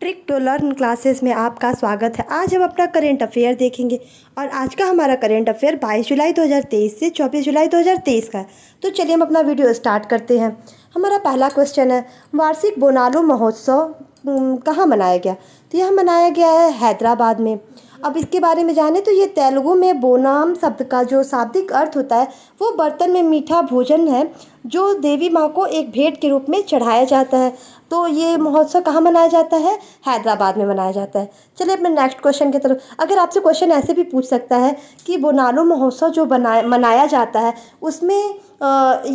trick to learn classes में आपका स्वागत है आज हम अपना करेंट अफेयर देखेंगे और आज का हमारा करेंट अफेयर 22 जुलाई 2023 से 24 जुलाई 2023 का है तो चलिए हम अपना वीडियो स्टार्ट करते हैं हमारा पहला क्वेश्चन है वार्षिक बोनालो महोत्सव कहाँ मनाया गया तो यह मनाया गया है हैदराबाद में अब इसके बारे में जाने तो ये तेलुगु में बोनाम शब्द का जो शाब्दिक अर्थ होता है वो बर्तन में मीठा भोजन है जो देवी माँ को एक भेंट के रूप में चढ़ाया जाता है तो ये महोत्सव कहाँ मनाया जाता है हैदराबाद में मनाया जाता है चलिए अपने नेक्स्ट क्वेश्चन की तरफ अगर आपसे क्वेश्चन ऐसे भी पूछ सकता है कि बोनालो महोत्सव जो बनाया मनाया जाता है उसमें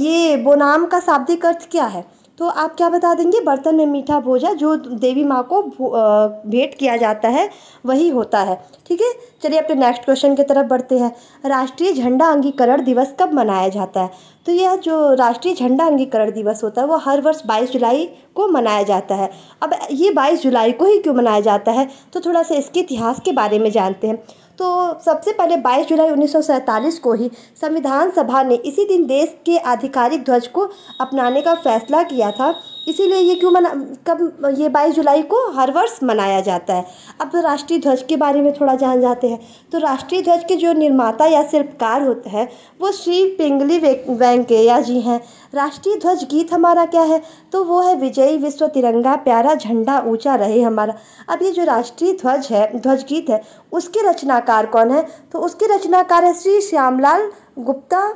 ये बोनाम का शाब्दिक अर्थ क्या है तो आप क्या बता देंगे बर्तन में मीठा भोजा जो देवी माँ को भेंट किया जाता है वही होता है ठीक है चलिए अपने नेक्स्ट क्वेश्चन की तरफ बढ़ते हैं राष्ट्रीय झंडा अंगीकरण दिवस कब मनाया जाता है तो यह जो राष्ट्रीय झंडा अंगीकरण दिवस होता है वो हर वर्ष 22 जुलाई को मनाया जाता है अब ये 22 जुलाई को ही क्यों मनाया जाता है तो थोड़ा सा इसके इतिहास के बारे में जानते हैं तो सबसे पहले 22 जुलाई उन्नीस को ही संविधान सभा ने इसी दिन देश के आधिकारिक ध्वज को अपनाने का फैसला किया था इसीलिए ये क्यों मना कब ये बाईस जुलाई को हर वर्ष मनाया जाता है अब तो राष्ट्रीय ध्वज के बारे में थोड़ा जान जाते हैं तो राष्ट्रीय ध्वज के जो निर्माता या शिल्पकार होते हैं वो श्री पिंगली वेंकैया जी हैं राष्ट्रीय ध्वज गीत हमारा क्या है तो वो है विजयी विश्व तिरंगा प्यारा झंडा ऊंचा रहे हमारा अब ये जो राष्ट्रीय ध्वज है ध्वज गीत है उसके रचनाकार कौन है तो उसके रचनाकार है श्री श्यामलाल गुप्ता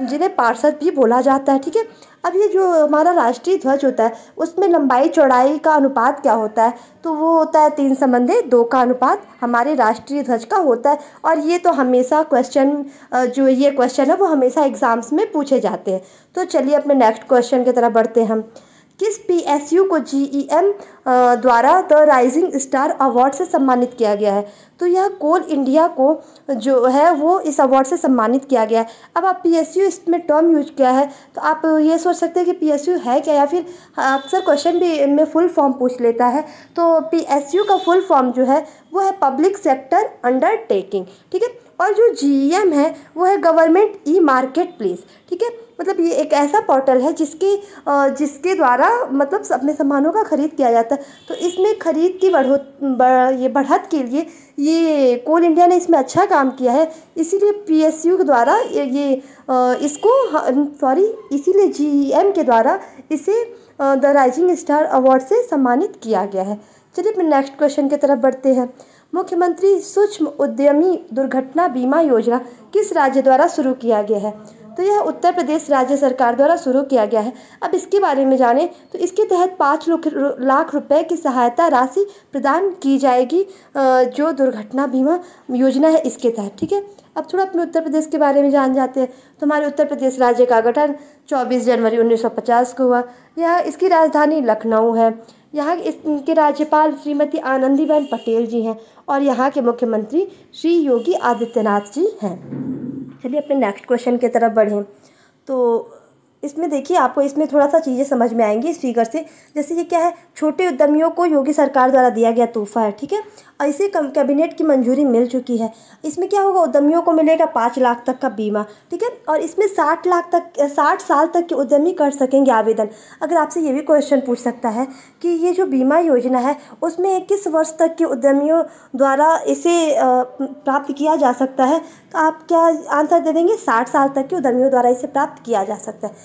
जिन्हें पार्षद भी बोला जाता है ठीक है अब ये जो हमारा राष्ट्रीय ध्वज होता है उसमें लंबाई चौड़ाई का अनुपात क्या होता है तो वो होता है तीन संबंधे दो का अनुपात हमारे राष्ट्रीय ध्वज का होता है और ये तो हमेशा क्वेश्चन जो ये क्वेश्चन है वो हमेशा एग्ज़ाम्स में पूछे जाते हैं तो चलिए अपने नेक्स्ट क्वेश्चन की तरफ बढ़ते हैं हम किस पीएसयू को जीईएम e द्वारा द राइजिंग स्टार अवार्ड से सम्मानित किया गया है तो यह कोल इंडिया को जो है वो इस अवार्ड से सम्मानित किया गया है अब आप पीएसयू इसमें टर्म यूज किया है तो आप ये सोच सकते हैं कि पीएसयू है क्या या फिर अक्सर क्वेश्चन भी में फुल फॉर्म पूछ लेता है तो पीएसयू का फुल फॉर्म जो है वो है पब्लिक सेक्टर अंडरटेकिंग ठीक है और जो जी e है वो है गवर्नमेंट ई मार्केट प्लेस ठीक है मतलब ये एक ऐसा पोर्टल है जिसके जिसके द्वारा मतलब अपने सामानों का ख़रीद किया जाता है तो इसमें ख़रीद की बढ़ो बढ़, ये बढ़त के लिए ये कोल इंडिया ने इसमें अच्छा काम किया है इसीलिए पीएसयू के द्वारा ये इसको सॉरी इसीलिए जीईएम e के द्वारा इसे द राइजिंग स्टार अवार्ड से सम्मानित किया गया है चलिए नेक्स्ट क्वेश्चन की तरफ बढ़ते हैं मुख्यमंत्री सूक्ष्म उद्यमी दुर्घटना बीमा योजना किस राज्य द्वारा शुरू किया गया है तो यह उत्तर प्रदेश राज्य सरकार द्वारा शुरू किया गया है अब इसके बारे में जाने तो इसके तहत पाँच लाख रुपए की सहायता राशि प्रदान की जाएगी जो दुर्घटना बीमा योजना है इसके तहत ठीक है अब थोड़ा अपने उत्तर प्रदेश के बारे में जान जाते हैं तो हमारे उत्तर प्रदेश राज्य का गठन 24 जनवरी 1950 को हुआ यह इसकी राजधानी लखनऊ है यहाँ के राज्यपाल श्रीमती आनंदीबेन पटेल जी हैं और यहाँ के मुख्यमंत्री श्री योगी आदित्यनाथ जी हैं चलिए अपने नेक्स्ट क्वेश्चन की तरफ बढ़ें तो इसमें देखिए आपको इसमें थोड़ा सा चीज़ें समझ में आएंगी इस फिगर से जैसे ये क्या है छोटे उद्यमियों को योगी सरकार द्वारा दिया गया तोहफा है ठीक है और इसे कैबिनेट की मंजूरी मिल चुकी है इसमें क्या होगा उद्यमियों को मिलेगा पाँच लाख तक का बीमा ठीक है और इसमें साठ लाख तक साठ साल तक के उद्यमी कर सकेंगे आवेदन अगर आपसे ये भी क्वेश्चन पूछ सकता है कि ये जो बीमा योजना है उसमें किस वर्ष तक के उद्यमियों द्वारा इसे प्राप्त किया जा सकता है तो आप क्या आंसर दे देंगे साठ साल तक के उद्यमियों द्वारा इसे प्राप्त किया जा सकता है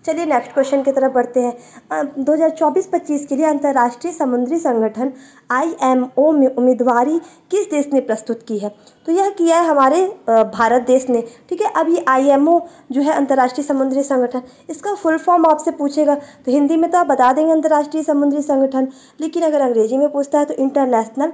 चलिए नेक्स्ट क्वेश्चन की तरफ बढ़ते हैं 2024-25 के लिए अंतर्राष्ट्रीय समुद्री संगठन आईएमओ में उम्मीदवारी किस देश ने प्रस्तुत की है तो यह किया है हमारे भारत देश ने ठीक है अब ये आईएमओ जो है अंतर्राष्ट्रीय समुद्री संगठन इसका फुल फॉर्म आपसे पूछेगा तो हिंदी में तो आप बता देंगे अंतर्राष्ट्रीय समुद्री संगठन लेकिन अगर अंग्रेजी में पूछता है तो इंटरनेशनल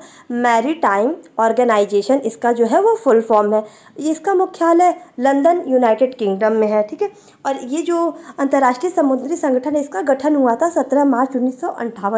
मैरी टाइम ऑर्गेनाइजेशन इसका जो है वो फुल फॉर्म है इसका मुख्यालय लंदन यूनाइटेड किंगडम में है ठीक है और ये जो अंतर अंतर्राष्ट्रीय समुद्री संगठन इसका गठन हुआ था सत्रह मार्च उन्नीस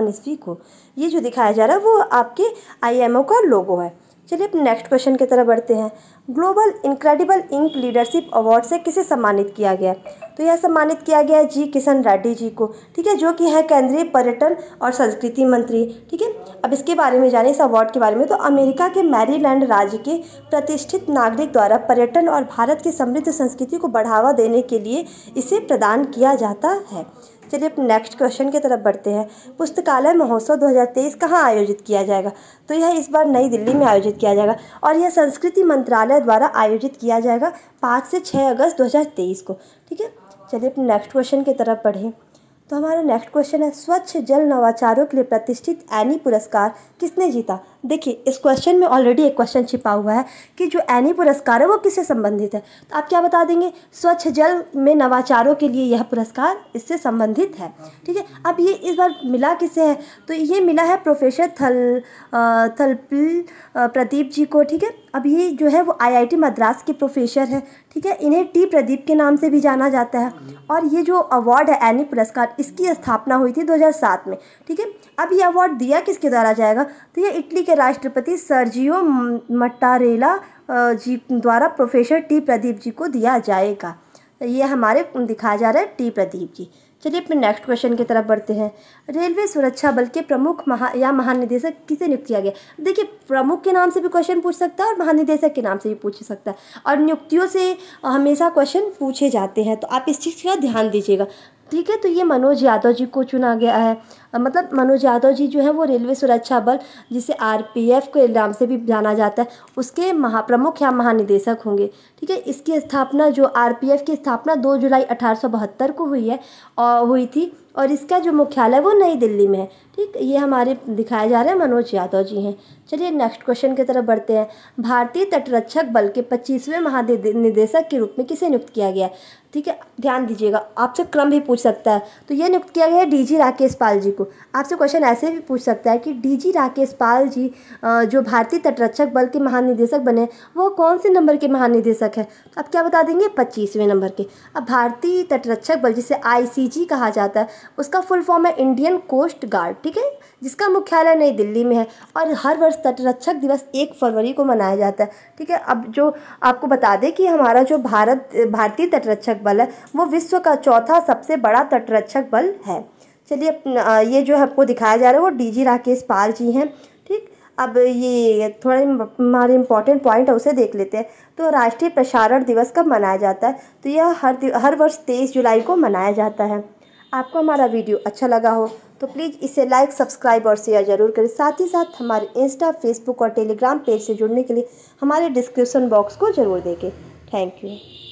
ईस्वी को ये जो दिखाया जा रहा है वो आपके आईएमओ का लोगो है चलिए अब नेक्स्ट क्वेश्चन की तरफ बढ़ते हैं global incredible inc leadership award से किसे सम्मानित किया गया तो यह सम्मानित किया गया है जी किशन रेड्डी जी को ठीक है जो कि है केंद्रीय पर्यटन और संस्कृति मंत्री ठीक है अब इसके बारे में जाने इस अवार्ड के बारे में तो अमेरिका के मैरीलैंड राज्य के प्रतिष्ठित नागरिक द्वारा पर्यटन और भारत की समृद्ध संस्कृति को बढ़ावा देने के लिए इसे प्रदान किया जाता है चलिए अब नेक्स्ट क्वेश्चन की तरफ बढ़ते हैं पुस्तकालय महोत्सव 2023 कहाँ आयोजित किया जाएगा तो यह इस बार नई दिल्ली में आयोजित किया जाएगा और यह संस्कृति मंत्रालय द्वारा आयोजित किया जाएगा पाँच से छः अगस्त दो को ठीक है चलिए अब नेक्स्ट क्वेश्चन की तरफ बढ़ें तो हमारा नेक्स्ट क्वेश्चन है स्वच्छ जल नवाचारों के लिए प्रतिष्ठित एनी पुरस्कार किसने जीता देखिए इस क्वेश्चन में ऑलरेडी एक क्वेश्चन छिपा हुआ है कि जो एनी पुरस्कार है वो किससे संबंधित है तो आप क्या बता देंगे स्वच्छ जल में नवाचारों के लिए यह पुरस्कार इससे संबंधित है ठीक है अब ये इस बार मिला किसे है तो ये मिला है प्रोफेसर थल थलपिल प्रदीप जी को ठीक है अब ये जो है वो आईआईटी मद्रास के प्रोफेसर है ठीक है इन्हें टी प्रदीप के नाम से भी जाना जाता है और ये जो अवार्ड है एनी पुरस्कार इसकी स्थापना हुई थी 2007 में ठीक है अब ये अवार्ड दिया किसके द्वारा जाएगा तो ये इटली के राष्ट्रपति सर्जियो मट्टारेला जी द्वारा प्रोफेसर टी प्रदीप जी को दिया जाएगा तो ये हमारे दिखाया जा रहा है टी प्रदीप जी चलिए अपने नेक्स्ट क्वेश्चन की तरफ बढ़ते हैं रेलवे सुरक्षा बल के प्रमुख महा या महानिदेशक किसे नियुक्त किया गया देखिए प्रमुख के नाम से भी क्वेश्चन पूछ सकता है और महानिदेशक के नाम से भी पूछ सकता है और नियुक्तियों से हमेशा क्वेश्चन पूछे जाते हैं तो आप इस चीज़ का ध्यान दीजिएगा ठीक है तो ये मनोज यादव जी को चुना गया है मतलब मनोज यादव जी जो है वो रेलवे सुरक्षा बल जिसे आरपीएफ के नाम से भी जाना जाता है उसके महाप्रमुख या महानिदेशक होंगे ठीक है इसकी स्थापना जो आरपीएफ की स्थापना 2 जुलाई अठारह को हुई है और हुई थी और इसका जो मुख्यालय वो नई दिल्ली में है ठीक ये हमारे दिखाए जा रहे हैं मनोज यादव जी हैं चलिए नेक्स्ट क्वेश्चन की तरफ बढ़ते हैं भारतीय तटरक्षक बल के पच्चीसवें महानिदेशक के रूप में किसे नियुक्त किया गया है ठीक है ध्यान दीजिएगा आपसे क्रम भी पूछ सकता है तो ये नियुक्त किया गया है डीजी राकेश पाल जी को आपसे क्वेश्चन ऐसे भी पूछ सकता है कि डीजी राकेश पाल जी जो भारतीय तटरक्षक बल के महानिदेशक बने वो कौन से नंबर के महानिदेशक हैं तो आप क्या बता देंगे पच्चीसवें नंबर के अब भारतीय तटरक्षक बल जिसे आई कहा जाता है उसका फुल फॉर्म है इंडियन कोस्ट गार्ड ठीक है जिसका मुख्यालय नई दिल्ली में है और हर वर्ष तटरक्षक दिवस एक फरवरी को मनाया जाता है ठीक है अब जो आपको बता दें कि हमारा जो भारत भारतीय तटरक्षक बल है वो विश्व का चौथा सबसे बड़ा तटरक्षक बल है चलिए ये जो आपको दिखाया जा रहा है वो डीजी राकेश पाल जी हैं ठीक अब ये थोड़ा हमारे इम्पॉर्टेंट पॉइंट है उसे देख लेते हैं तो राष्ट्रीय प्रसारण दिवस कब मनाया जाता है तो यह हर हर वर्ष तेईस जुलाई को मनाया जाता है आपको हमारा वीडियो अच्छा लगा हो तो प्लीज़ इसे लाइक सब्सक्राइब और शेयर जरूर करें साथ ही साथ हमारे इंस्टा फेसबुक और टेलीग्राम पेज से जुड़ने के लिए हमारे डिस्क्रिप्शन बॉक्स को जरूर देखें थैंक यू